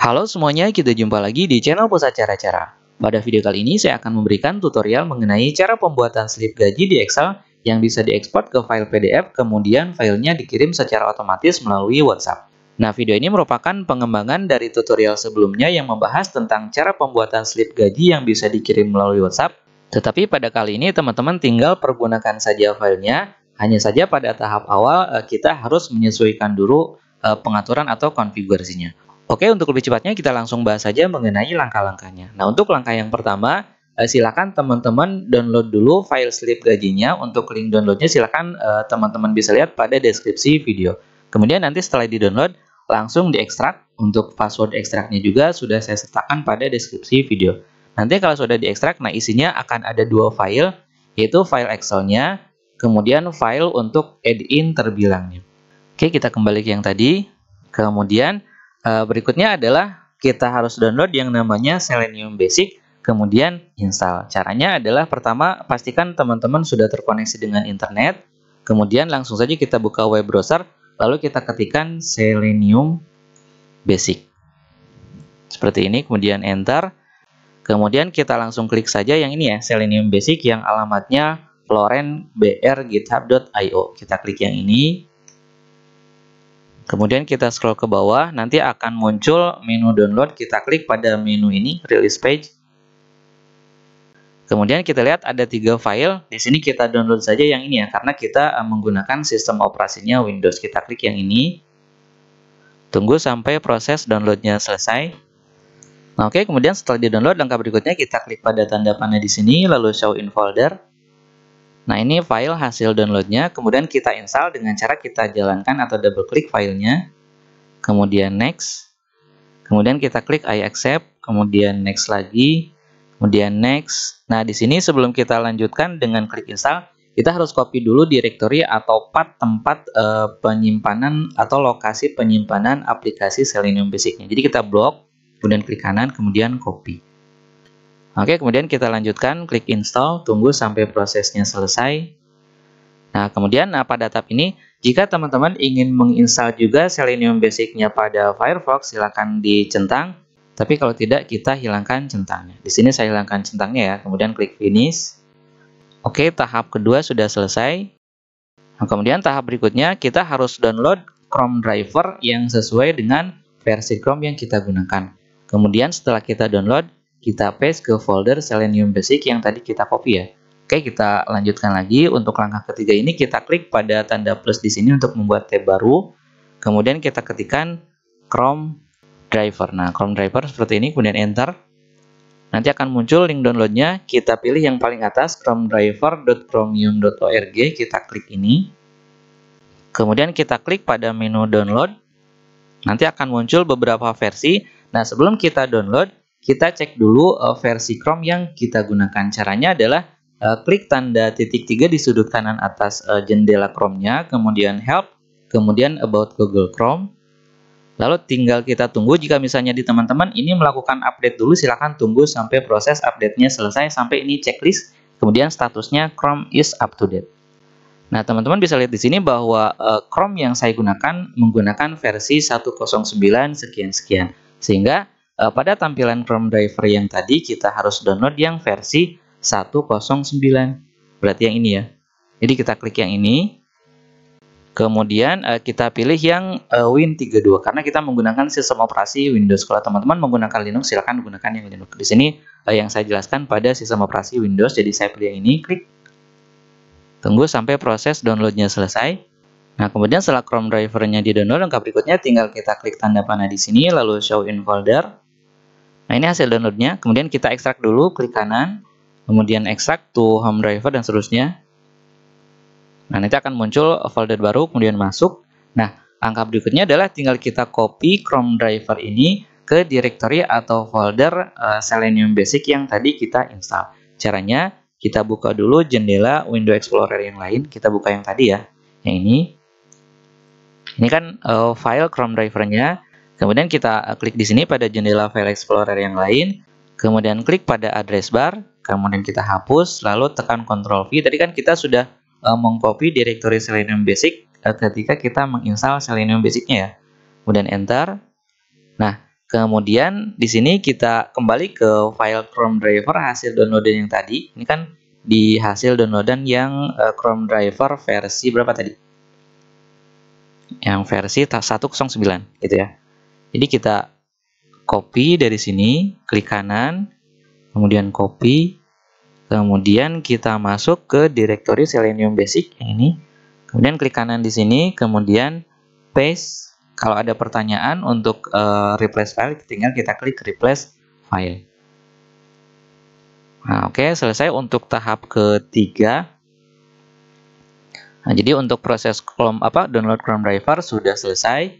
Halo semuanya, kita jumpa lagi di channel Pusat Cara-Cara. Pada video kali ini saya akan memberikan tutorial mengenai cara pembuatan slip gaji di Excel yang bisa diekspor ke file PDF kemudian filenya dikirim secara otomatis melalui WhatsApp. Nah, video ini merupakan pengembangan dari tutorial sebelumnya yang membahas tentang cara pembuatan slip gaji yang bisa dikirim melalui WhatsApp. Tetapi pada kali ini teman-teman tinggal pergunakan saja filenya, hanya saja pada tahap awal eh, kita harus menyesuaikan dulu eh, pengaturan atau konfigurasinya. Oke, untuk lebih cepatnya kita langsung bahas saja mengenai langkah-langkahnya. Nah, untuk langkah yang pertama, eh, silakan teman-teman download dulu file slip gajinya. Untuk link downloadnya silakan eh, teman-teman bisa lihat pada deskripsi video. Kemudian nanti setelah di-download, langsung diekstrak. Untuk password ekstraknya juga sudah saya sertakan pada deskripsi video. Nanti kalau sudah diekstrak, nah isinya akan ada dua file, yaitu file Excel-nya, kemudian file untuk add-in terbilangnya. Oke, kita kembali ke yang tadi. Kemudian, Eh, berikutnya adalah kita harus download yang namanya Selenium Basic, kemudian install. Caranya adalah pertama pastikan teman-teman sudah terkoneksi dengan internet, kemudian langsung saja kita buka web browser, lalu kita ketikkan Selenium Basic. Seperti ini, kemudian enter. Kemudian kita langsung klik saja yang ini ya, Selenium Basic yang alamatnya florenbr.github.io, Kita klik yang ini, Kemudian kita scroll ke bawah, nanti akan muncul menu download. Kita klik pada menu ini, release page. Kemudian kita lihat ada tiga file. Di sini kita download saja yang ini ya, karena kita eh, menggunakan sistem operasinya Windows. Kita klik yang ini. Tunggu sampai proses downloadnya selesai. Nah, oke, kemudian setelah di-download, langkah berikutnya kita klik pada tanda panah di sini, lalu show in folder. Nah ini file hasil downloadnya, kemudian kita install dengan cara kita jalankan atau double klik filenya, kemudian next, kemudian kita klik I accept, kemudian next lagi, kemudian next. Nah di sini sebelum kita lanjutkan dengan klik install, kita harus copy dulu direktori atau part tempat e, penyimpanan atau lokasi penyimpanan aplikasi Selenium Basicnya Jadi kita blok, kemudian klik kanan, kemudian copy. Oke, kemudian kita lanjutkan, klik install, tunggu sampai prosesnya selesai. Nah, kemudian nah, pada tahap ini, jika teman-teman ingin menginstal juga Selenium Basic-nya pada Firefox, silakan dicentang. Tapi kalau tidak, kita hilangkan centangnya. Di sini saya hilangkan centangnya ya, kemudian klik finish. Oke, tahap kedua sudah selesai. Nah, kemudian tahap berikutnya, kita harus download Chrome driver yang sesuai dengan versi Chrome yang kita gunakan. Kemudian setelah kita download, kita paste ke folder Selenium Basic yang tadi kita copy ya. Oke, kita lanjutkan lagi. Untuk langkah ketiga ini kita klik pada tanda plus di sini untuk membuat tab baru. Kemudian kita ketikkan Chrome Driver. Nah, Chrome Driver seperti ini, kemudian Enter. Nanti akan muncul link downloadnya. Kita pilih yang paling atas, Chrome Driver.chromium.org. Kita klik ini. Kemudian kita klik pada menu download. Nanti akan muncul beberapa versi. Nah, sebelum kita download, kita cek dulu uh, versi Chrome yang kita gunakan. Caranya adalah uh, klik tanda titik tiga di sudut kanan atas uh, jendela Chrome-nya, kemudian Help, kemudian About Google Chrome. Lalu tinggal kita tunggu jika misalnya di teman-teman ini melakukan update dulu silahkan tunggu sampai proses update-nya selesai sampai ini checklist kemudian statusnya Chrome is up to date. Nah, teman-teman bisa lihat di sini bahwa Chrome yang saya gunakan menggunakan versi 109 sekian-sekian. Sehingga Eh, pada tampilan Chrome driver yang tadi kita harus download yang versi 109 berarti yang ini ya jadi kita klik yang ini kemudian uh, kita pilih yang uh, eh, Win32 karena kita menggunakan sistem operasi Windows kalau teman-teman menggunakan Linux silahkan gunakan yang Linux di sini uh, yang saya jelaskan pada sistem operasi Windows jadi saya pilih yang ini klik tunggu sampai proses downloadnya selesai Nah, kemudian setelah Chrome drivernya di download, langkah berikutnya tinggal kita klik tanda panah di sini, lalu show in folder. Nah ini hasil downloadnya, kemudian kita ekstrak dulu, klik kanan, kemudian ekstrak to home driver dan seterusnya. Nah nanti akan muncul folder baru, kemudian masuk. Nah langkah berikutnya adalah tinggal kita copy Chrome driver ini ke directory atau folder uh, Selenium Basic yang tadi kita install. Caranya kita buka dulu jendela Windows Explorer yang lain, kita buka yang tadi ya, yang ini. Ini kan uh, file Chrome drivernya, Kemudian kita eh, klik di sini pada jendela file explorer yang lain, kemudian klik pada address bar, kemudian kita hapus, lalu tekan Ctrl V. Tadi kan kita sudah uh, mengcopy directory Selenium Basic uh, ketika kita menginstal Selenium Basicnya ya. Kemudian enter. Nah, kemudian di sini kita kembali ke file Chrome driver hasil downloadan yang tadi. Ini kan di hasil downloadan yang uh, Chrome driver versi berapa tadi? yang versi 109 gitu ya. Jadi kita copy dari sini, klik kanan, kemudian copy, kemudian kita masuk ke direktori Selenium Basic yang ini. Kemudian klik kanan di sini, kemudian paste. Kalau ada pertanyaan untuk uh, replace file, tinggal kita klik replace file. Nah, oke, okay, selesai untuk tahap ketiga. Nah, jadi untuk proses Chrome apa download Chrome driver sudah selesai.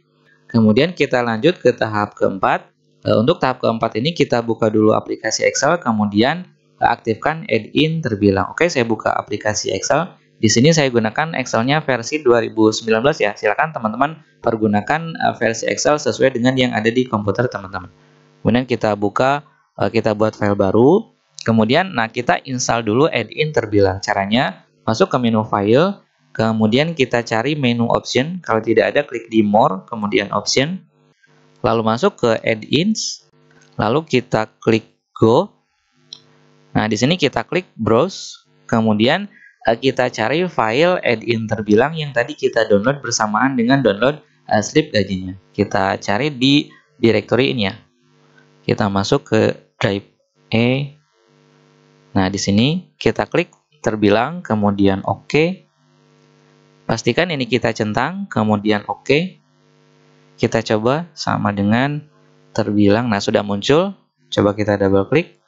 Kemudian kita lanjut ke tahap keempat. Eh, untuk tahap keempat ini kita buka dulu aplikasi Excel, kemudian eh, aktifkan add-in terbilang. Oke, saya buka aplikasi Excel. Di sini saya gunakan Excel-nya versi 2019 ya. Silakan teman-teman pergunakan eh, versi Excel sesuai dengan yang ada di komputer teman-teman. Kemudian kita buka, kita buat file baru. Kemudian, nah kita install dulu add-in terbilang. Caranya, masuk ke menu file, Kemudian kita cari menu option, kalau tidak ada klik di more, kemudian option. Lalu masuk ke add-ins, lalu kita klik go. Nah, di sini kita klik browse, kemudian eh, kita cari file add-in terbilang yang tadi kita download bersamaan dengan download uh, slip gajinya. Kita cari di directory ini ya. Kita masuk ke drive E. Nah, di sini kita klik terbilang, kemudian oke. OK. Pastikan ini kita centang, kemudian oke. Kita coba sama dengan terbilang. Nah, sudah muncul. Coba kita double klik.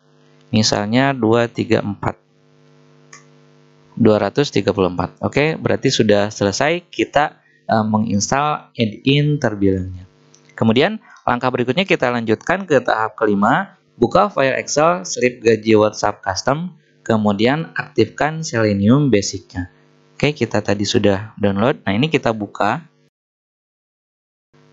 Misalnya 234. 234. Oke, berarti sudah selesai kita e, menginstal add-in terbilangnya. Kemudian langkah berikutnya kita lanjutkan ke tahap kelima, buka file Excel slip gaji WhatsApp custom, kemudian aktifkan Selenium basicnya. Oke, kita tadi sudah download. Nah, ini kita buka.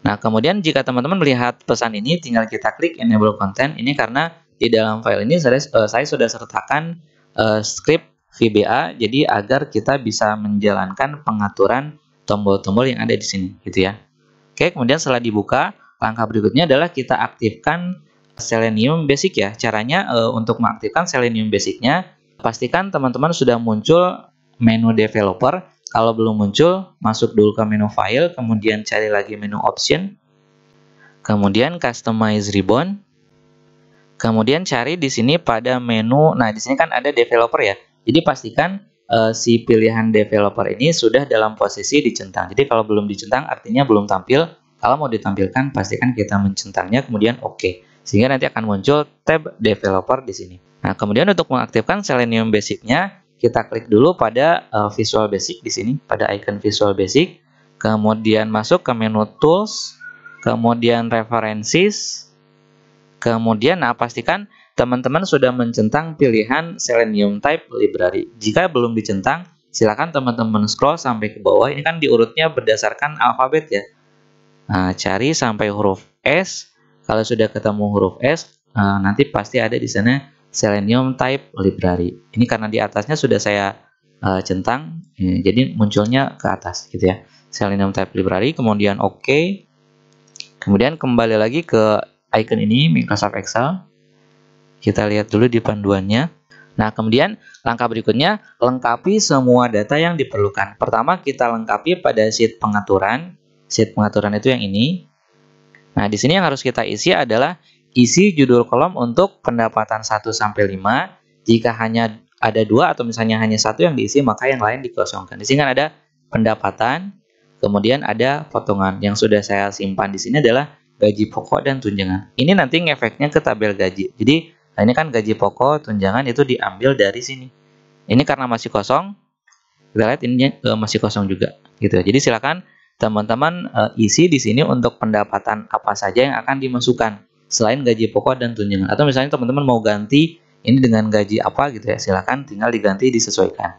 Nah, kemudian jika teman-teman melihat pesan ini, tinggal kita klik enable content. Ini karena di dalam file ini saya, eh, saya sudah sertakan uh, script VBA, jadi agar kita bisa menjalankan pengaturan tombol-tombol yang ada di sini, gitu ya. Oke, kemudian setelah dibuka, langkah berikutnya adalah kita aktifkan Selenium Basic ya. Caranya uh, untuk mengaktifkan Selenium Basicnya, pastikan teman-teman sudah muncul menu developer. Kalau belum muncul, masuk dulu ke menu file, kemudian cari lagi menu option, kemudian customize ribbon, kemudian cari di sini pada menu, nah di sini kan ada developer ya, jadi pastikan uh, si pilihan developer ini sudah dalam posisi dicentang. Jadi kalau belum dicentang artinya belum tampil. Kalau mau ditampilkan pastikan kita mencentangnya kemudian oke. Okay. Sehingga nanti akan muncul tab developer di sini. Nah, kemudian untuk mengaktifkan Selenium Basic-nya kita klik dulu pada uh, Visual Basic di sini, pada icon Visual Basic. Kemudian masuk ke menu Tools, kemudian References, kemudian nah pastikan teman-teman sudah mencentang pilihan Selenium Type Library. Jika belum dicentang, silakan teman-teman scroll sampai ke bawah. Ini kan diurutnya berdasarkan alfabet ya. Nah, cari sampai huruf S. Kalau sudah ketemu huruf S, eh, nanti pasti ada di sana Selenium type library. Ini karena di atasnya sudah saya uh, centang, ini, eh, jadi munculnya ke atas gitu ya. Selenium type library, kemudian oke. OK. Kemudian kembali lagi ke icon ini Microsoft Excel. Kita lihat dulu di panduannya. Nah, kemudian langkah berikutnya lengkapi semua data yang diperlukan. Pertama kita lengkapi pada sheet pengaturan. Sheet pengaturan itu yang ini. Nah, di sini yang harus kita isi adalah Isi judul kolom untuk pendapatan 1 sampai 5. Jika hanya ada dua atau misalnya hanya satu yang diisi, maka yang lain dikosongkan. Di sini kan ada pendapatan, kemudian ada potongan. Yang sudah saya simpan di sini adalah gaji pokok dan tunjangan. Ini nanti efeknya ke tabel gaji. Jadi nah ini kan gaji pokok, tunjangan itu diambil dari sini. Ini karena masih kosong, kita lihat ini eh, masih kosong juga gitu. Jadi silakan teman-teman eh, isi di sini untuk pendapatan apa saja yang akan dimasukkan selain gaji pokok dan tunjangan. Atau misalnya teman-teman mau ganti ini dengan gaji apa gitu ya, silahkan tinggal diganti disesuaikan.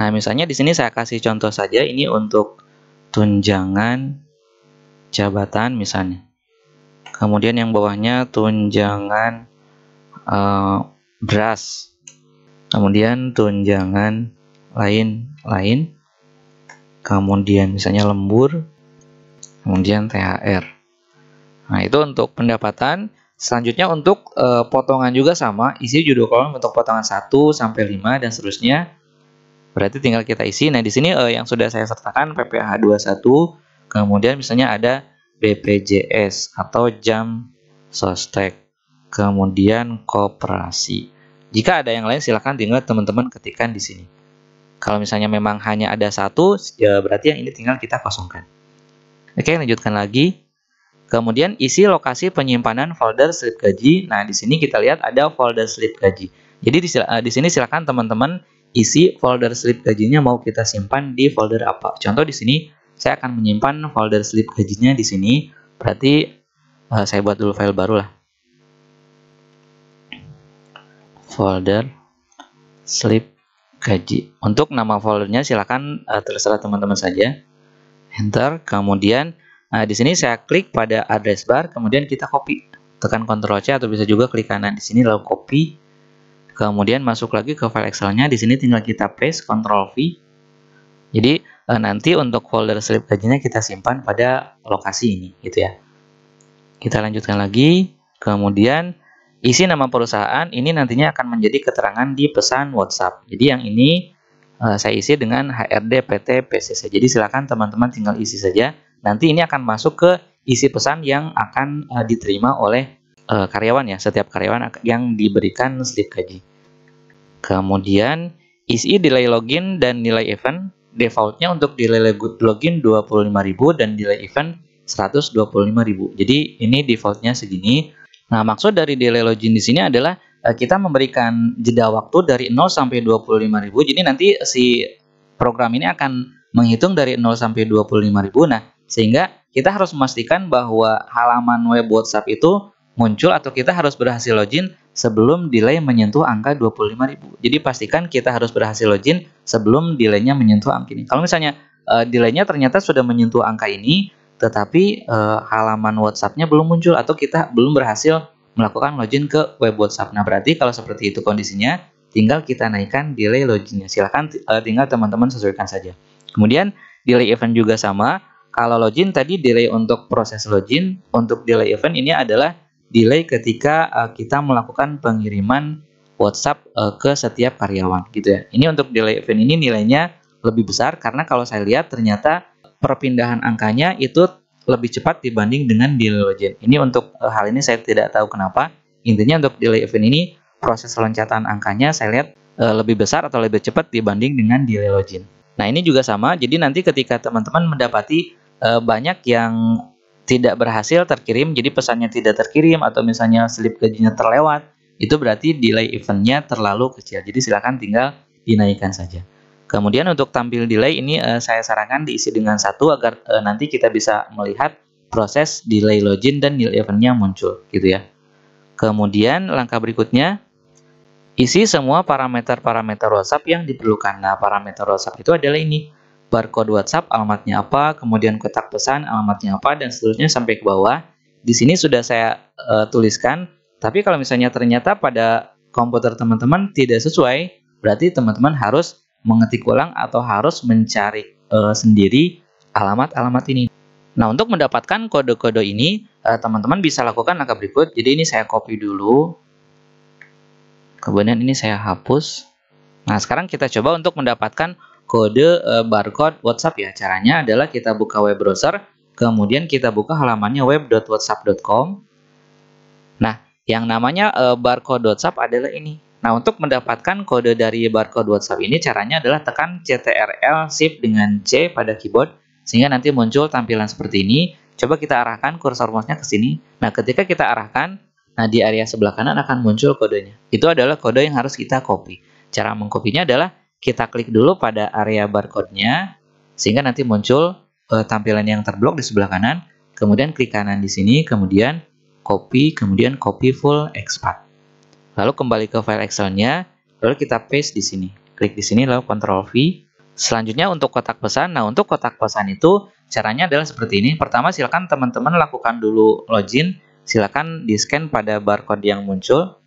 Nah, misalnya di sini saya kasih contoh saja ini untuk tunjangan jabatan misalnya. Kemudian yang bawahnya tunjangan uh, beras. Kemudian tunjangan lain-lain. Kemudian misalnya lembur. Kemudian THR. Nah, itu untuk pendapatan. Selanjutnya untuk e, potongan juga sama, isi judul kolom untuk potongan 1 sampai 5 dan seterusnya. Berarti tinggal kita isi. Nah, di sini e, yang sudah saya sertakan PPH 21, kemudian misalnya ada BPJS atau jam sostek, kemudian koperasi. Jika ada yang lain silahkan tinggal teman-teman ketikkan di sini. Kalau misalnya memang hanya ada satu, ya berarti yang ini tinggal kita kosongkan. Oke, lanjutkan lagi. Kemudian isi lokasi penyimpanan folder slip gaji. Nah, di sini kita lihat ada folder slip gaji. Jadi di, eh, di sini silakan teman-teman isi folder slip gajinya mau kita simpan di folder apa. Contoh di sini saya akan menyimpan folder slip gajinya di sini. Berarti uh, saya buat dulu file baru lah. Folder slip gaji. Untuk nama foldernya silakan uh, terserah teman-teman saja. Enter. Kemudian Nah, di sini saya klik pada address bar, kemudian kita copy. Tekan Ctrl C atau bisa juga klik kanan di sini lalu copy. Kemudian masuk lagi ke file Excel-nya. Di sini tinggal kita paste Ctrl V. Jadi eh, nanti untuk folder slip gajinya kita simpan pada lokasi ini, gitu ya. Kita lanjutkan lagi. Kemudian isi nama perusahaan ini nantinya akan menjadi keterangan di pesan WhatsApp. Jadi yang ini eh, saya isi dengan HRD PT PCC. Jadi silakan teman-teman tinggal isi saja nanti ini akan masuk ke isi pesan yang akan uh, diterima oleh uh, karyawan ya, setiap karyawan yang diberikan slip gaji. Kemudian isi delay login dan nilai event defaultnya untuk delay login 25.000 dan delay event 125.000. Jadi ini defaultnya segini. Nah, maksud dari delay login di sini adalah uh, kita memberikan jeda waktu dari 0 sampai 25.000. Jadi nanti si program ini akan menghitung dari 0 sampai 25.000. Nah, sehingga kita harus memastikan bahwa halaman web WhatsApp itu muncul atau kita harus berhasil login sebelum delay menyentuh angka 25.000. Jadi pastikan kita harus berhasil login sebelum delaynya menyentuh angka ini. Kalau misalnya uh, delaynya ternyata sudah menyentuh angka ini, tetapi uh, halaman WhatsApp-nya belum muncul atau kita belum berhasil melakukan login ke web WhatsApp. Nah berarti kalau seperti itu kondisinya, tinggal kita naikkan delay loginnya. Silahkan uh, tinggal teman-teman sesuaikan saja. Kemudian delay event juga sama kalau login tadi delay untuk proses login, untuk delay event ini adalah delay ketika uh, kita melakukan pengiriman WhatsApp uh, ke setiap karyawan gitu ya. Ini untuk delay event ini nilainya lebih besar karena kalau saya lihat ternyata perpindahan angkanya itu lebih cepat dibanding dengan delay login. Ini untuk uh, hal ini saya tidak tahu kenapa. Intinya untuk delay event ini proses loncatan angkanya saya lihat uh, lebih besar atau lebih cepat dibanding dengan delay login. Nah, ini juga sama. Jadi nanti ketika teman-teman mendapati Eh, banyak yang tidak berhasil terkirim jadi pesannya tidak terkirim atau misalnya slip gajinya terlewat itu berarti delay eventnya terlalu kecil jadi silahkan tinggal dinaikkan saja kemudian untuk tampil delay ini uh, saya sarankan diisi dengan satu agar uh, nanti kita bisa melihat proses delay login dan delay eventnya muncul gitu ya kemudian langkah berikutnya isi semua parameter-parameter WhatsApp yang diperlukan. Nah, parameter WhatsApp itu adalah ini barcode WhatsApp alamatnya apa, kemudian kotak pesan alamatnya apa, dan seterusnya sampai ke bawah. Di sini sudah saya uh, tuliskan, tapi kalau misalnya ternyata pada komputer teman-teman tidak sesuai, berarti teman-teman harus mengetik ulang atau harus mencari uh, sendiri alamat-alamat ini. Nah, untuk mendapatkan kode-kode ini, eh, teman-teman uh, bisa lakukan langkah berikut. Jadi ini saya copy dulu, kemudian ini saya hapus. Nah, sekarang kita coba untuk mendapatkan kode e, barcode WhatsApp ya. Caranya adalah kita buka web browser, kemudian kita buka halamannya web.whatsapp.com. Nah, yang namanya e, barcode WhatsApp adalah ini. Nah, untuk mendapatkan kode dari barcode WhatsApp ini caranya adalah tekan CTRL Shift dengan C pada keyboard sehingga nanti muncul tampilan seperti ini. Coba kita arahkan kursor mouse-nya ke sini. Nah, ketika kita arahkan, nah di area sebelah kanan akan muncul kodenya. Itu adalah kode yang harus kita copy. Cara mengkopinya adalah kita klik dulu pada area barcode-nya sehingga nanti muncul uh, tampilan yang terblok di sebelah kanan. Kemudian klik kanan di sini, kemudian copy, kemudian copy full expat. Lalu kembali ke file Excel-nya, lalu kita paste di sini. Klik di sini lalu Ctrl V. Selanjutnya untuk kotak pesan. Nah, untuk kotak pesan itu caranya adalah seperti ini. Pertama, silakan teman-teman lakukan dulu login. Silakan di-scan pada barcode yang muncul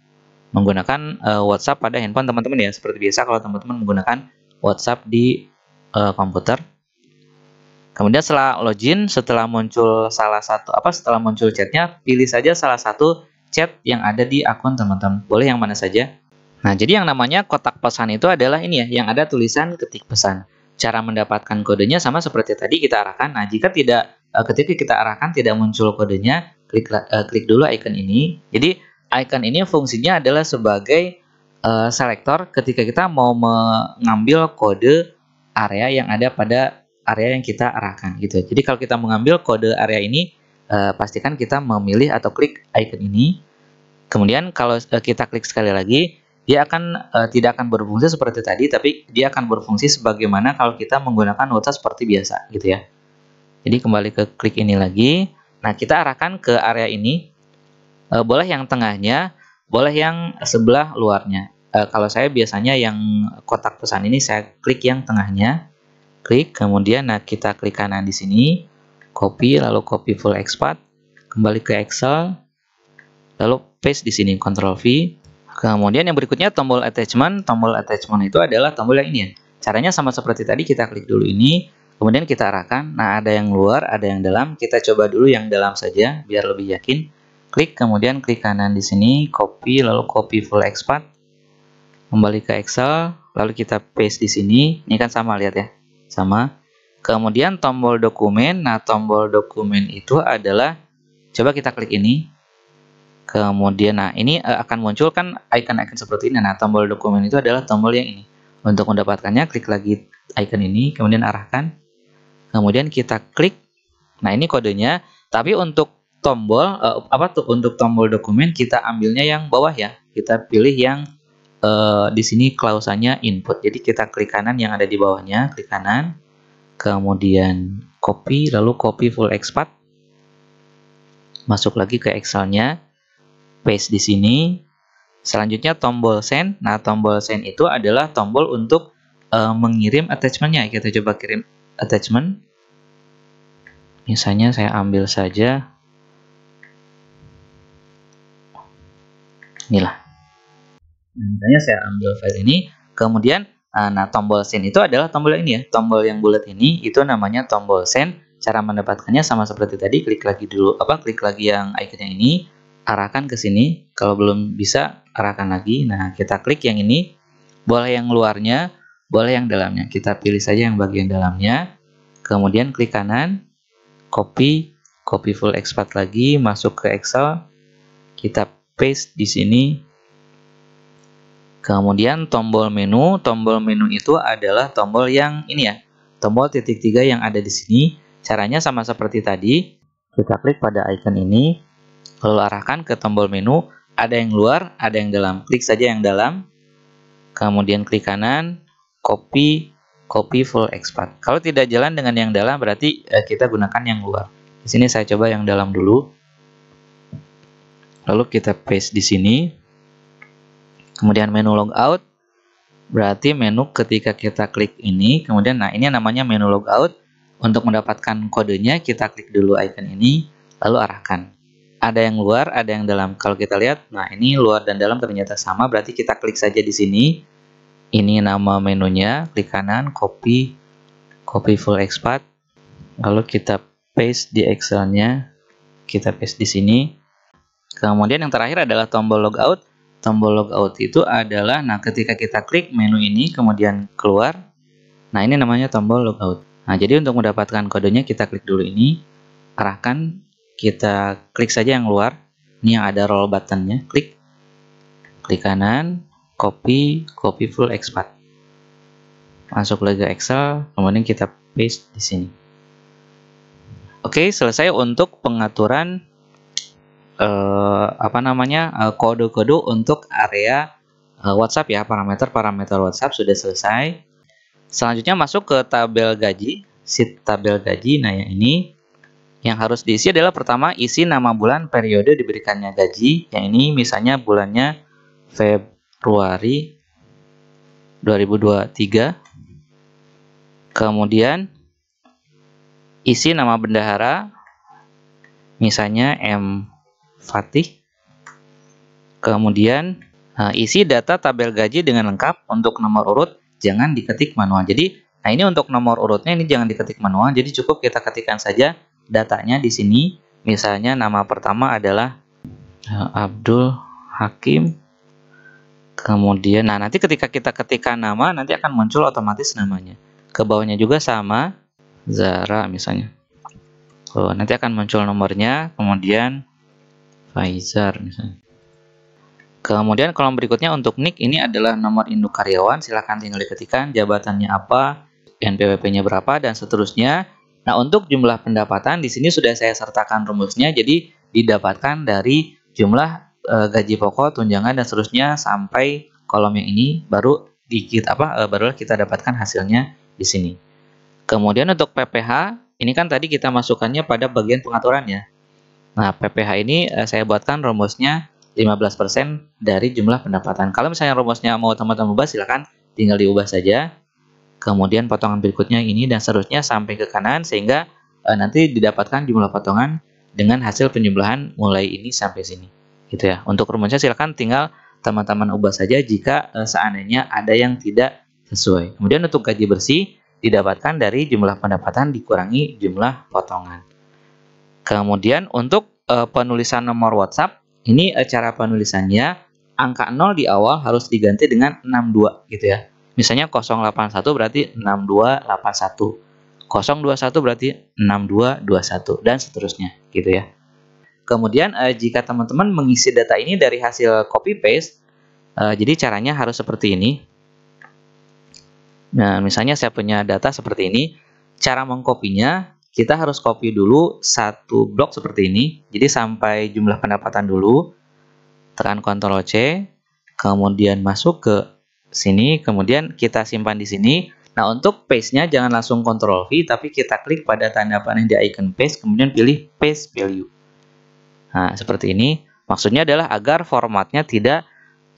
menggunakan uh, WhatsApp pada handphone teman-teman ya seperti biasa kalau teman-teman menggunakan WhatsApp di uh, komputer kemudian setelah login setelah muncul salah satu apa setelah muncul chatnya pilih saja salah satu chat yang ada di akun teman-teman boleh yang mana saja nah jadi yang namanya kotak pesan itu adalah ini ya yang ada tulisan ketik pesan cara mendapatkan kodenya sama seperti tadi kita arahkan nah jika tidak eh, ketika kita arahkan tidak muncul kodenya klik klik dulu icon ini jadi icon ini fungsinya adalah sebagai uh, selektor ketika kita mau mengambil kode area yang ada pada area yang kita arahkan gitu. Jadi kalau kita mengambil kode area ini uh, pastikan kita memilih atau klik icon ini. Kemudian kalau uh, kita klik sekali lagi dia akan uh, tidak akan berfungsi seperti tadi tapi dia akan berfungsi sebagaimana kalau kita menggunakan WhatsApp seperti biasa gitu ya. Jadi kembali ke klik ini lagi. Nah, kita arahkan ke area ini e, boleh yang tengahnya, boleh yang sebelah luarnya. E, kalau saya biasanya yang kotak pesan ini saya klik yang tengahnya, klik, kemudian nah kita klik kanan di sini, copy, lalu copy full expat, kembali ke Excel, lalu paste di sini, Ctrl V. Kemudian yang berikutnya tombol attachment, tombol attachment itu adalah tombol yang ini. ya. Caranya sama seperti tadi, kita klik dulu ini, kemudian kita arahkan. Nah, ada yang luar, ada yang dalam. Kita coba dulu yang dalam saja biar lebih yakin klik kemudian klik kanan di sini copy lalu copy full expat kembali ke Excel lalu kita paste di sini ini kan sama lihat ya sama kemudian tombol dokumen nah tombol dokumen itu adalah coba kita klik ini kemudian nah ini eh, akan muncul kan icon-icon seperti ini nah tombol dokumen itu adalah tombol yang ini untuk mendapatkannya klik lagi icon ini kemudian arahkan kemudian kita klik nah ini kodenya tapi untuk tombol uh, apa tuh untuk tombol dokumen kita ambilnya yang bawah ya. Kita pilih yang uh, di sini klausanya input. Jadi kita klik kanan yang ada di bawahnya, klik kanan. Kemudian copy lalu copy full expat. Masuk lagi ke Excelnya Paste di sini. Selanjutnya tombol send. Nah, tombol send itu adalah tombol untuk uh, mengirim attachmentnya Kita coba kirim attachment. Misalnya saya ambil saja inilah nah, misalnya saya ambil file ini kemudian eh, nah tombol send itu adalah tombol ini ya tombol yang bulat ini itu namanya tombol send cara mendapatkannya sama seperti tadi klik lagi dulu apa klik lagi yang icon ini arahkan ke sini kalau belum bisa arahkan lagi nah kita klik yang ini boleh yang luarnya boleh yang dalamnya kita pilih saja yang bagian dalamnya kemudian klik kanan copy copy full expat lagi masuk ke Excel kita Paste di sini. Kemudian tombol menu, tombol menu itu adalah tombol yang ini ya, tombol titik tiga yang ada di sini. Caranya sama seperti tadi, kita klik pada icon ini, lalu arahkan ke tombol menu, ada yang luar, ada yang dalam. Klik saja yang dalam, kemudian klik kanan, copy, copy full expand. Kalau tidak jalan dengan yang dalam berarti eh, kita gunakan yang luar. Di sini saya coba yang dalam dulu. Lalu kita paste di sini. Kemudian menu logout. Berarti menu ketika kita klik ini, kemudian nah ini namanya menu logout. Untuk mendapatkan kodenya kita klik dulu icon ini, lalu arahkan. Ada yang luar, ada yang dalam. Kalau kita lihat, nah ini luar dan dalam ternyata sama, berarti kita klik saja di sini. Ini nama menunya, klik kanan, copy, copy full expat. Lalu kita paste di Excel-nya, kita paste di sini. Kemudian yang terakhir adalah tombol logout. Tombol logout itu adalah, nah ketika kita klik menu ini kemudian keluar, nah ini namanya tombol logout. Nah jadi untuk mendapatkan kodenya kita klik dulu ini, arahkan, kita klik saja yang luar, ini yang ada roll buttonnya, klik, klik kanan, copy, copy full expat. Masuk lagi ke Excel, kemudian kita paste di sini. Oke, selesai untuk pengaturan eh, apa namanya eh, kode-kode eh, untuk area eh, WhatsApp ya parameter-parameter WhatsApp sudah selesai. Selanjutnya masuk ke tabel gaji, sit tabel gaji. Nah yang ini yang harus diisi adalah pertama isi nama bulan, periode diberikannya gaji. Yang ini misalnya bulannya Februari 2023. Kemudian isi nama bendahara misalnya M Fatih. Kemudian eh, isi data tabel gaji dengan lengkap untuk nomor urut jangan diketik manual. Jadi nah ini untuk nomor urutnya ini jangan diketik manual. Jadi cukup kita ketikkan saja datanya di sini. Misalnya nama pertama adalah eh, Abdul Hakim. Kemudian nah nanti ketika kita ketikkan nama nanti akan muncul otomatis namanya. Ke bawahnya juga sama Zara misalnya. Oh, nanti akan muncul nomornya, kemudian Pfizer Kemudian kolom berikutnya untuk nick ini adalah nomor induk karyawan, silahkan tinggal diketikkan jabatannya apa, NPWP-nya berapa dan seterusnya. Nah, untuk jumlah pendapatan di sini sudah saya sertakan rumusnya jadi didapatkan dari jumlah e, gaji pokok, tunjangan dan seterusnya sampai kolom yang ini baru dikit apa e, eh, barulah kita dapatkan hasilnya di sini. Kemudian untuk PPH ini kan tadi kita masukkannya pada bagian pengaturan ya. Nah, PPH ini uh, saya buatkan rumusnya 15% dari jumlah pendapatan. Kalau misalnya rumusnya mau teman-teman ubah silakan tinggal diubah saja. Kemudian potongan berikutnya ini dan seterusnya sampai ke kanan sehingga uh, nanti didapatkan jumlah potongan dengan hasil penjumlahan mulai ini sampai sini. Gitu ya. Untuk rumusnya silakan tinggal teman-teman ubah saja jika uh, seandainya ada yang tidak sesuai. Kemudian untuk gaji bersih didapatkan dari jumlah pendapatan dikurangi jumlah potongan. Kemudian untuk e, penulisan nomor WhatsApp, ini e, cara penulisannya angka 0 di awal harus diganti dengan 62 gitu ya. Misalnya 081 berarti 6281. 021 berarti 6221 dan seterusnya gitu ya. Kemudian e, jika teman-teman mengisi data ini dari hasil copy paste, e, jadi caranya harus seperti ini. Nah, misalnya saya punya data seperti ini, cara mengkopinya kita harus copy dulu satu blok seperti ini. Jadi sampai jumlah pendapatan dulu, tekan Ctrl C, kemudian masuk ke sini, kemudian kita simpan di sini. Nah, untuk paste-nya jangan langsung Ctrl V, tapi kita klik pada tanda panah di icon paste, kemudian pilih paste value. Nah, seperti ini. Maksudnya adalah agar formatnya tidak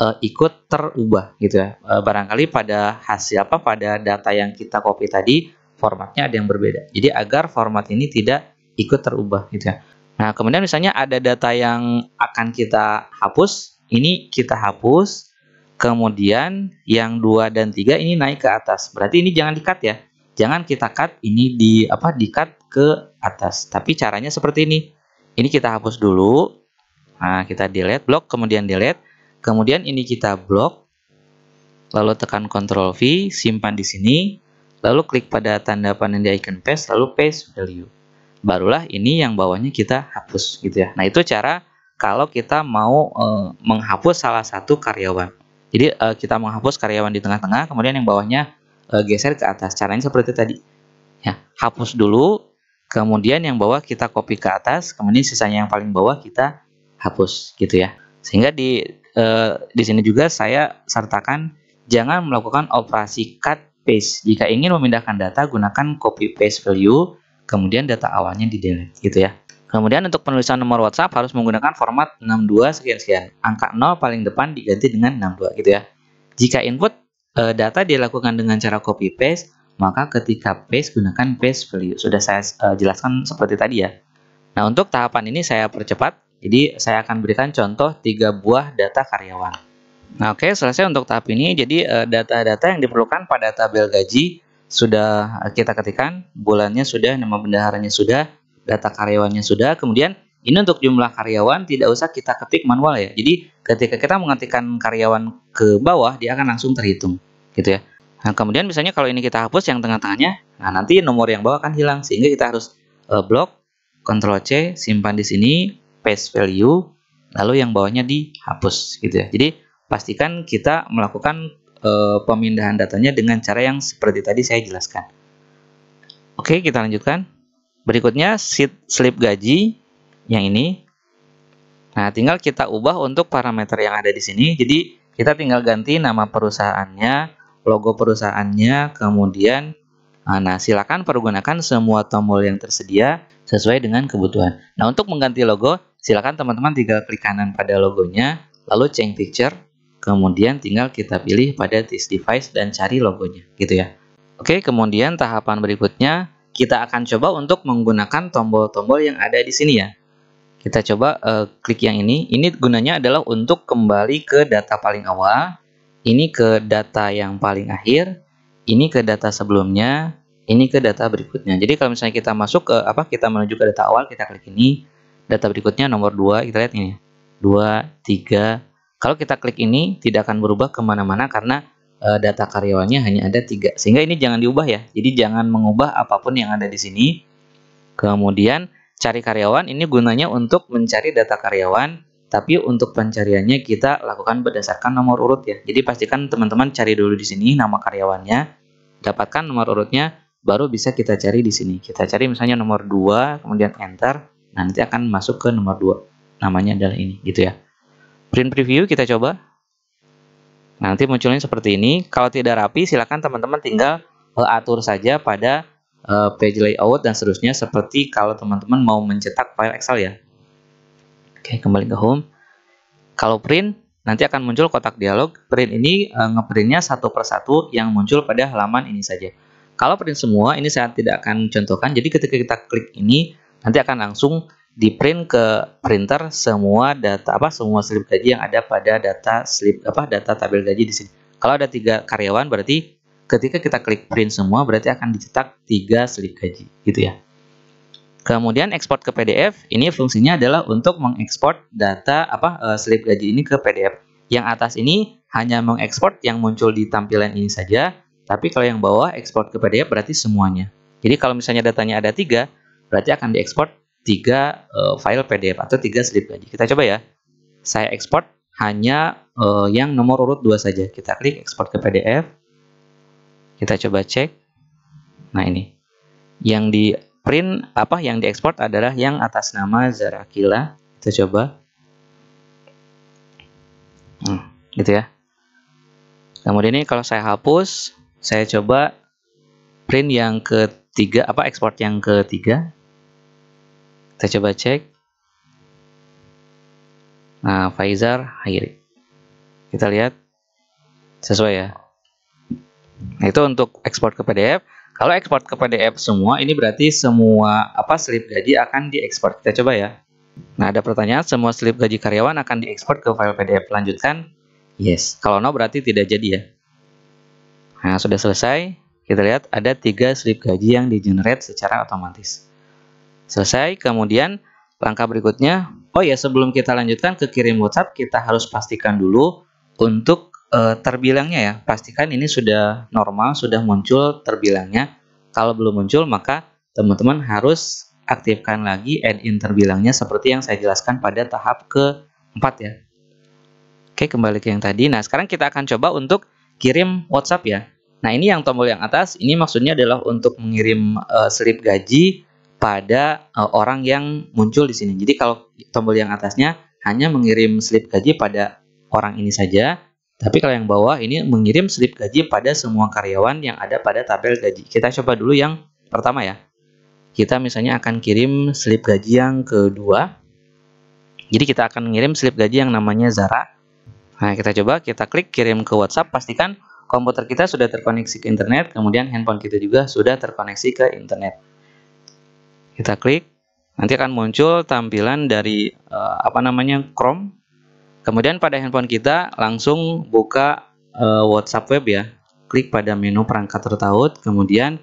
uh, ikut terubah gitu ya. Uh, barangkali pada hasil apa pada data yang kita copy tadi formatnya iya. ada yang berbeda. Jadi agar format ini tidak ikut terubah gitu ya. Nah, kemudian misalnya ada data yang akan kita hapus, ini kita hapus, kemudian yang 2 dan 3 ini naik ke atas. Berarti ini jangan di-cut ya. Jangan kita cut ini di apa di-cut ke atas. Tapi caranya seperti ini. Ini kita hapus dulu. Nah, kita delete blok kemudian delete. Kemudian ini kita blok lalu tekan Ctrl V, simpan di sini. Lalu klik pada tanda panen di icon paste, lalu paste value. Barulah ini yang bawahnya kita hapus gitu ya. Nah itu cara kalau kita mau e, menghapus salah satu karyawan. Jadi e, kita menghapus karyawan di tengah-tengah, kemudian yang bawahnya e, geser ke atas. Caranya seperti tadi. Ya, hapus dulu, kemudian yang bawah kita copy ke atas, kemudian sisanya yang paling bawah kita hapus gitu ya. Sehingga di e, di sini juga saya sertakan jangan melakukan operasi cut paste. Jika ingin memindahkan data, gunakan copy paste value, kemudian data awalnya di delete gitu ya. Kemudian untuk penulisan nomor WhatsApp harus menggunakan format 62 sekian sekian. Angka 0 paling depan diganti dengan 62 gitu ya. Jika input e, data dilakukan dengan cara copy paste, maka ketika paste gunakan paste value. Sudah saya e, jelaskan seperti tadi ya. Nah, untuk tahapan ini saya percepat. Jadi saya akan berikan contoh tiga buah data karyawan. Nah, oke, okay, selesai untuk tahap ini. Jadi eh, data-data yang diperlukan pada tabel gaji sudah eh, kita ketikkan, bulannya sudah, nama bendaharanya sudah, data karyawannya sudah. Kemudian ini untuk jumlah karyawan tidak usah kita ketik manual ya. Jadi ketika kita mengetikkan karyawan ke bawah, dia akan langsung terhitung, gitu ya. Nah, kemudian misalnya kalau ini kita hapus yang tengah-tengahnya, nah nanti nomor yang bawah akan hilang sehingga kita harus uh, blok, Ctrl C, simpan di sini, paste value, lalu yang bawahnya dihapus, gitu ya. Jadi pastikan kita melakukan e, pemindahan datanya dengan cara yang seperti tadi saya jelaskan. Oke, kita lanjutkan. Berikutnya sheet slip gaji yang ini. Nah, tinggal kita ubah untuk parameter yang ada di sini. Jadi, kita tinggal ganti nama perusahaannya, logo perusahaannya, kemudian ah, nah silakan pergunakan semua tombol yang tersedia sesuai dengan kebutuhan. Nah, untuk mengganti logo, silakan teman-teman tinggal klik kanan pada logonya, lalu change picture. Kemudian tinggal kita pilih pada this device dan cari logonya gitu ya. Oke, kemudian tahapan berikutnya kita akan coba untuk menggunakan tombol-tombol yang ada di sini ya. Kita coba uh, klik yang ini. Ini gunanya adalah untuk kembali ke data paling awal, ini ke data yang paling akhir, ini ke data sebelumnya, ini ke data berikutnya. Jadi kalau misalnya kita masuk ke apa kita menuju ke data awal, kita klik ini, data berikutnya nomor 2, kita lihat ini. 2 3 kalau kita klik ini tidak akan berubah kemana-mana karena e, data karyawannya hanya ada tiga. Sehingga ini jangan diubah ya. Jadi jangan mengubah apapun yang ada di sini. Kemudian cari karyawan ini gunanya untuk mencari data karyawan. Tapi untuk pencariannya kita lakukan berdasarkan nomor urut ya. Jadi pastikan teman-teman cari dulu di sini nama karyawannya. Dapatkan nomor urutnya baru bisa kita cari di sini. Kita cari misalnya nomor 2, kemudian enter, nanti akan masuk ke nomor 2. Namanya adalah ini, gitu ya print preview kita coba nanti munculnya seperti ini kalau tidak rapi silakan teman-teman tinggal eh, atur saja pada eh, page layout dan seterusnya seperti kalau teman-teman mau mencetak file Excel ya oke kembali ke home kalau print nanti akan muncul kotak dialog print ini eh, ngeprintnya satu persatu yang muncul pada halaman ini saja kalau print semua ini saya tidak akan contohkan jadi ketika kita klik ini nanti akan langsung di print ke printer semua data apa semua slip gaji yang ada pada data slip apa data tabel gaji di sini. Kalau ada tiga karyawan berarti ketika kita klik print semua berarti akan dicetak tiga slip gaji gitu ya. Kemudian export ke PDF ini fungsinya adalah untuk mengekspor data apa eh, slip gaji ini ke PDF. Yang atas ini hanya mengekspor yang muncul di tampilan ini saja, tapi kalau yang bawah ekspor ke PDF berarti semuanya. Jadi kalau misalnya datanya ada tiga, berarti akan diekspor tiga uh, file PDF atau tiga slip gaji. Kita coba ya. Saya ekspor hanya uh, yang nomor urut dua saja. Kita klik ekspor ke PDF. Kita coba cek. Nah ini. Yang di print apa yang diekspor adalah yang atas nama Zara Kila Kita coba. Hmm, gitu ya. Kemudian ini kalau saya hapus, saya coba print yang ketiga apa ekspor yang ketiga kita coba cek. Nah, Pfizer Hairi. Kita lihat sesuai ya. Nah, itu untuk ekspor ke PDF. Kalau ekspor ke PDF semua, ini berarti semua apa slip gaji akan diekspor. Kita coba ya. Nah, ada pertanyaan, semua slip gaji karyawan akan diekspor ke file PDF. Lanjutkan. Yes. Kalau no, berarti tidak jadi ya. Nah, sudah selesai. Kita lihat ada tiga slip gaji yang di-generate secara otomatis. Selesai, kemudian langkah berikutnya, oh ya sebelum kita lanjutkan ke kirim WhatsApp, kita harus pastikan dulu untuk e, terbilangnya ya. Pastikan ini sudah normal, sudah muncul terbilangnya. Kalau belum muncul, maka teman-teman harus aktifkan lagi add-in terbilangnya seperti yang saya jelaskan pada tahap keempat ya. Oke, kembali ke yang tadi. Nah, sekarang kita akan coba untuk kirim WhatsApp ya. Nah, ini yang tombol yang atas, ini maksudnya adalah untuk mengirim e, slip gaji pada uh, orang yang muncul di sini. Jadi kalau tombol yang atasnya hanya mengirim slip gaji pada orang ini saja, tapi kalau yang bawah ini mengirim slip gaji pada semua karyawan yang ada pada tabel gaji. Kita coba dulu yang pertama ya. Kita misalnya akan kirim slip gaji yang kedua. Jadi kita akan mengirim slip gaji yang namanya Zara. Nah, kita coba kita klik kirim ke WhatsApp, pastikan komputer kita sudah terkoneksi ke internet, kemudian handphone kita juga sudah terkoneksi ke internet kita klik nanti akan muncul tampilan dari uh, apa namanya Chrome kemudian pada handphone kita langsung buka uh, WhatsApp web ya klik pada menu perangkat tertaut kemudian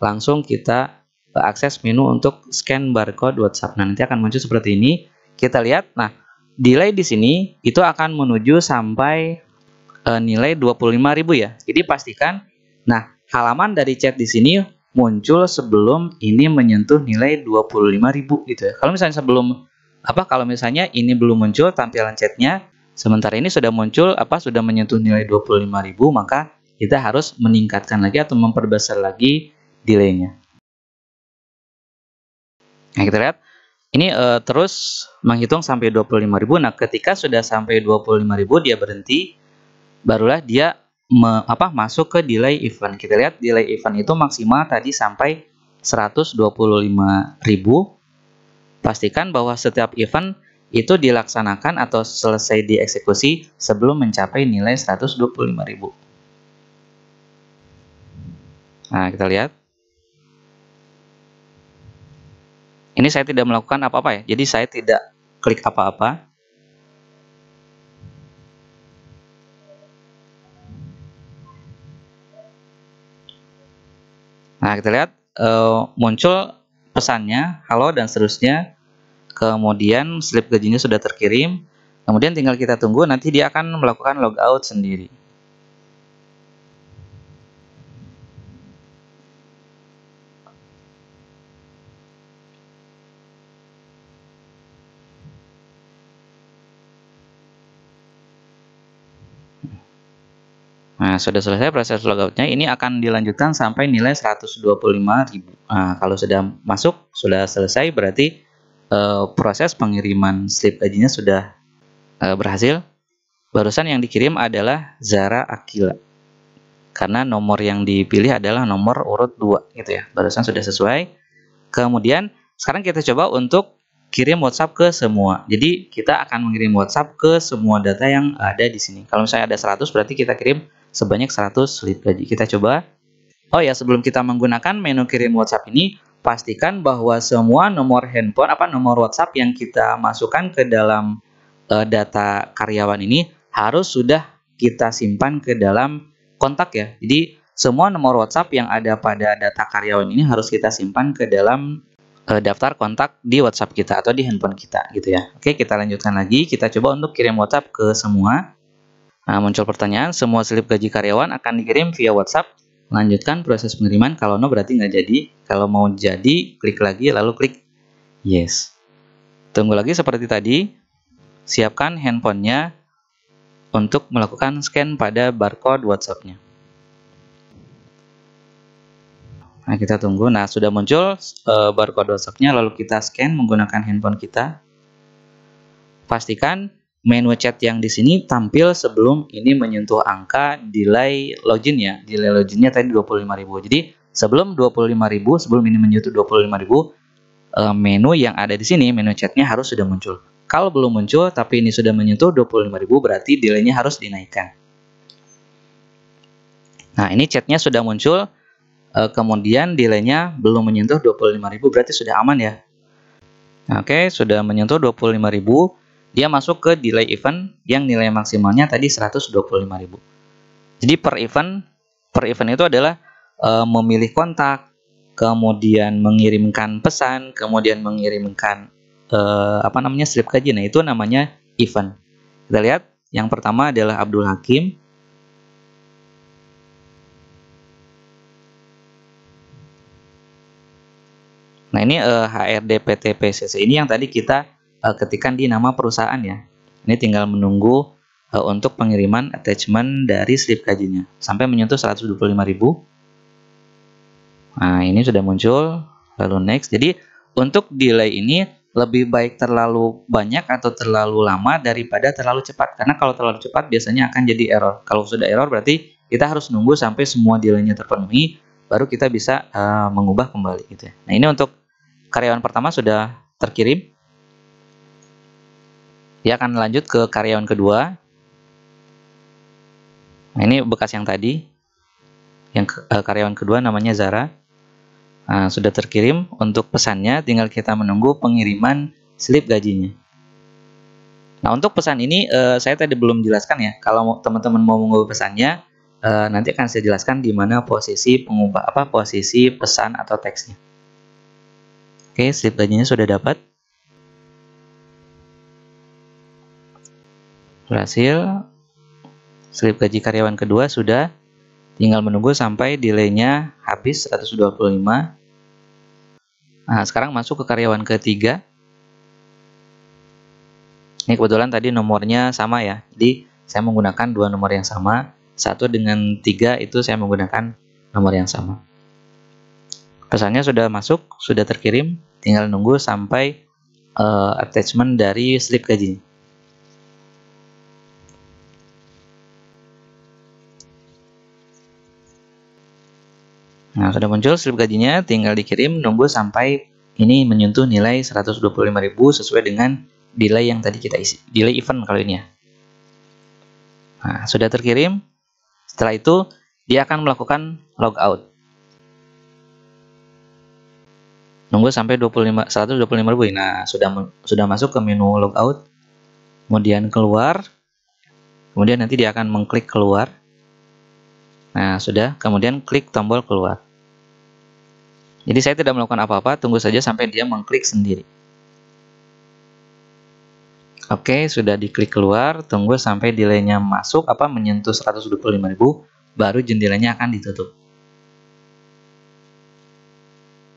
langsung kita eh, akses menu untuk scan barcode WhatsApp nah nanti akan muncul seperti ini kita lihat nah delay di sini itu akan menuju sampai uh, nilai 25.000 ya jadi pastikan nah halaman dari chat di sini muncul sebelum ini menyentuh nilai 25.000 gitu ya. Kalau misalnya sebelum apa kalau misalnya ini belum muncul tampilan chatnya sementara ini sudah muncul apa sudah menyentuh nilai 25.000 maka kita harus meningkatkan lagi atau memperbesar lagi delaynya. Nah, kita lihat ini e, terus menghitung sampai 25.000. Nah, ketika sudah sampai 25.000 dia berhenti barulah dia me, apa masuk ke delay event. Kita lihat delay event itu maksimal tadi sampai 125.000. Pastikan bahwa setiap event itu dilaksanakan atau selesai dieksekusi sebelum mencapai nilai 125.000. Nah, kita lihat. Ini saya tidak melakukan apa-apa ya. Jadi saya tidak klik apa-apa. kita lihat uh, muncul pesannya halo dan seterusnya. Kemudian slip gajinya sudah terkirim. Kemudian tinggal kita tunggu nanti dia akan melakukan logout sendiri. Nah, sudah selesai proses logoutnya, ini akan dilanjutkan sampai nilai 125.000. Nah, kalau sudah masuk, sudah selesai, berarti uh, proses pengiriman slip gajinya sudah uh, berhasil. Barusan yang dikirim adalah Zara Akila. Karena nomor yang dipilih adalah nomor urut 2 gitu ya. Barusan sudah sesuai. Kemudian sekarang kita coba untuk kirim WhatsApp ke semua. Jadi kita akan mengirim WhatsApp ke semua data yang ada di sini. Kalau misalnya ada 100 berarti kita kirim sebanyak 100 lead gaji. Kita coba. Oh ya, sebelum kita menggunakan menu kirim WhatsApp ini, pastikan bahwa semua nomor handphone apa nomor WhatsApp yang kita masukkan ke dalam uh, data karyawan ini harus sudah kita simpan ke dalam kontak ya. Jadi semua nomor WhatsApp yang ada pada data karyawan ini harus kita simpan ke dalam uh, daftar kontak di WhatsApp kita atau di handphone kita gitu ya. Oke, kita lanjutkan lagi. Kita coba untuk kirim WhatsApp ke semua. Nah, muncul pertanyaan, semua slip gaji karyawan akan dikirim via WhatsApp. Lanjutkan proses pengiriman, kalau no berarti nggak jadi. Kalau mau jadi, klik lagi, lalu klik yes. Tunggu lagi seperti tadi, siapkan handphonenya untuk melakukan scan pada barcode WhatsApp-nya. Nah, kita tunggu. Nah, sudah muncul eh, barcode WhatsApp-nya, lalu kita scan menggunakan handphone kita. Pastikan menu chat yang di sini tampil sebelum ini menyentuh angka delay login ya. Delay loginnya tadi 25.000. Jadi sebelum 25.000, sebelum ini menyentuh 25.000, eh, menu yang ada di sini, menu chatnya harus sudah muncul. Kalau belum muncul tapi ini sudah menyentuh 25.000 berarti delaynya harus dinaikkan. Nah, ini chatnya sudah muncul, eh, kemudian delaynya belum menyentuh 25.000 berarti sudah aman ya. Oke, sudah menyentuh 25.000 dia masuk ke delay event yang nilai maksimalnya tadi 125.000. Jadi per event, per event itu adalah e, memilih kontak, kemudian mengirimkan pesan, kemudian mengirimkan e, apa namanya slip kaji. Nah, itu namanya event. Kita lihat yang pertama adalah Abdul Hakim. Nah, ini e, eh, HRD PT PCC ini yang tadi kita uh, ketikan di nama perusahaan ya. Ini tinggal menunggu uh, untuk pengiriman attachment dari slip gajinya sampai menyentuh 125.000. Nah, ini sudah muncul. Lalu next. Jadi, untuk delay ini lebih baik terlalu banyak atau terlalu lama daripada terlalu cepat karena kalau terlalu cepat biasanya akan jadi error. Kalau sudah error berarti kita harus nunggu sampai semua delay-nya terpenuhi baru kita bisa uh, mengubah kembali gitu ya. Nah, ini untuk karyawan pertama sudah terkirim dia ya, akan lanjut ke karyawan kedua. Nah, ini bekas yang tadi. Yang uh, karyawan kedua namanya Zara. Nah, sudah terkirim untuk pesannya, tinggal kita menunggu pengiriman slip gajinya. Nah, untuk pesan ini uh, saya tadi belum jelaskan ya. Kalau teman-teman mau mengubah pesannya, uh, nanti akan saya jelaskan di mana posisi pengubah apa posisi pesan atau teksnya. Oke, slip gajinya sudah dapat. berhasil slip gaji karyawan kedua sudah tinggal menunggu sampai delaynya habis 125 nah sekarang masuk ke karyawan ketiga ini kebetulan tadi nomornya sama ya jadi saya menggunakan dua nomor yang sama satu dengan tiga itu saya menggunakan nomor yang sama pesannya sudah masuk sudah terkirim tinggal nunggu sampai uh, attachment dari slip gajinya Nah, sudah muncul slip gajinya, tinggal dikirim, nunggu sampai ini menyentuh nilai 125.000 sesuai dengan delay yang tadi kita isi, delay event kalau ini ya. Nah, sudah terkirim. Setelah itu, dia akan melakukan logout. Nunggu sampai 25 125.000. Nah, sudah sudah masuk ke menu logout. Kemudian keluar. Kemudian nanti dia akan mengklik keluar. Nah, sudah. Kemudian klik tombol keluar. Jadi saya tidak melakukan apa-apa, tunggu saja sampai dia mengklik sendiri. Oke, sudah diklik keluar, tunggu sampai delaynya masuk apa menyentuh 125.000, baru jendelanya akan ditutup.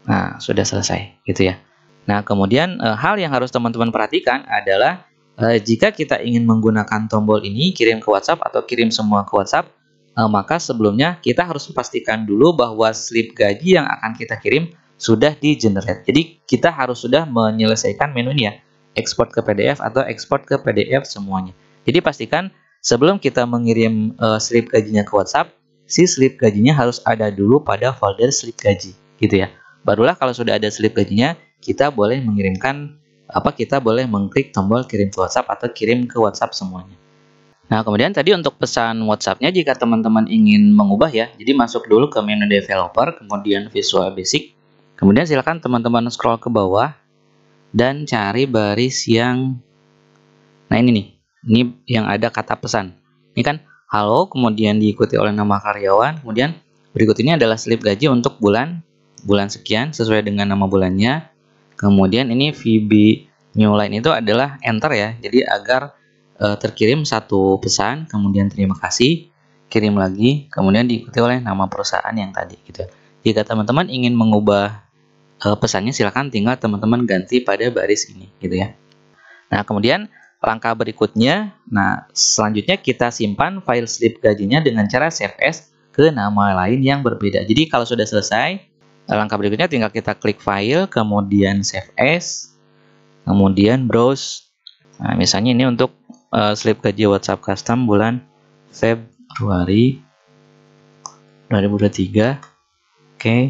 Nah, sudah selesai gitu ya. Nah, kemudian e, hal yang harus teman-teman perhatikan adalah e, jika kita ingin menggunakan tombol ini, kirim ke WhatsApp atau kirim semua ke WhatsApp, eh, maka sebelumnya kita harus pastikan dulu bahwa slip gaji yang akan kita kirim sudah di generate. Jadi kita harus sudah menyelesaikan menu ini ya, ekspor ke PDF atau export ke PDF semuanya. Jadi pastikan sebelum kita mengirim uh, slip gajinya ke WhatsApp, si slip gajinya harus ada dulu pada folder slip gaji, gitu ya. Barulah kalau sudah ada slip gajinya, kita boleh mengirimkan apa kita boleh mengklik tombol kirim ke WhatsApp atau kirim ke WhatsApp semuanya. Nah, kemudian tadi untuk pesan WhatsApp-nya jika teman-teman ingin mengubah ya, jadi masuk dulu ke menu developer, kemudian Visual Basic. Kemudian silakan teman-teman scroll ke bawah dan cari baris yang nah ini nih, ini yang ada kata pesan. Ini kan halo, kemudian diikuti oleh nama karyawan, kemudian berikut ini adalah slip gaji untuk bulan bulan sekian sesuai dengan nama bulannya. Kemudian ini VB new line itu adalah enter ya. Jadi agar uh, terkirim satu pesan, kemudian terima kasih, kirim lagi, kemudian diikuti oleh nama perusahaan yang tadi gitu. Jika teman-teman ingin mengubah uh, pesannya silahkan tinggal teman-teman ganti pada baris ini gitu ya. Nah, kemudian langkah berikutnya, nah selanjutnya kita simpan file slip gajinya dengan cara save as ke nama lain yang berbeda. Jadi kalau sudah selesai, eh, langkah berikutnya tinggal kita klik file, kemudian save as, kemudian browse. Nah, misalnya ini untuk uh, slip gaji WhatsApp Custom bulan Februari 2023. Oke. Okay.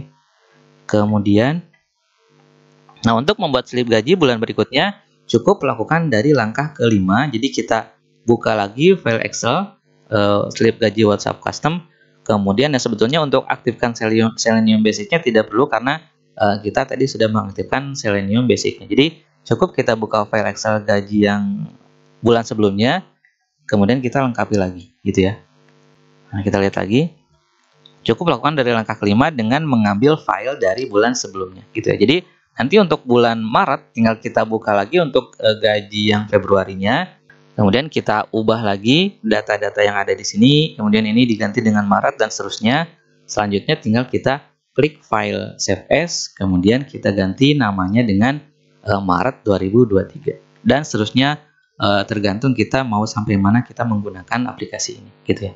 Kemudian nah untuk membuat slip gaji bulan berikutnya cukup lakukan dari langkah kelima. Jadi kita buka lagi file Excel uh, slip gaji WhatsApp Custom. Kemudian ya sebetulnya untuk aktifkan Selenium, Selenium basicnya tidak perlu karena uh, kita tadi sudah mengaktifkan Selenium basicnya. Jadi cukup kita buka file Excel gaji yang bulan sebelumnya, kemudian kita lengkapi lagi, gitu ya. Nah, kita lihat lagi. Cukup lakukan dari langkah kelima dengan mengambil file dari bulan sebelumnya, gitu ya. Jadi nanti untuk bulan Maret tinggal kita buka lagi untuk uh, gaji yang Februarinya. Kemudian kita ubah lagi data-data yang ada di sini, kemudian ini diganti dengan Maret dan seterusnya. Selanjutnya tinggal kita klik file save as, kemudian kita ganti namanya dengan uh, Maret 2023 dan seterusnya Eh, tergantung kita mau sampai mana kita menggunakan aplikasi ini gitu ya.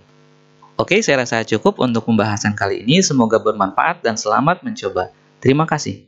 Oke, saya rasa cukup untuk pembahasan kali ini. Semoga bermanfaat dan selamat mencoba. Terima kasih.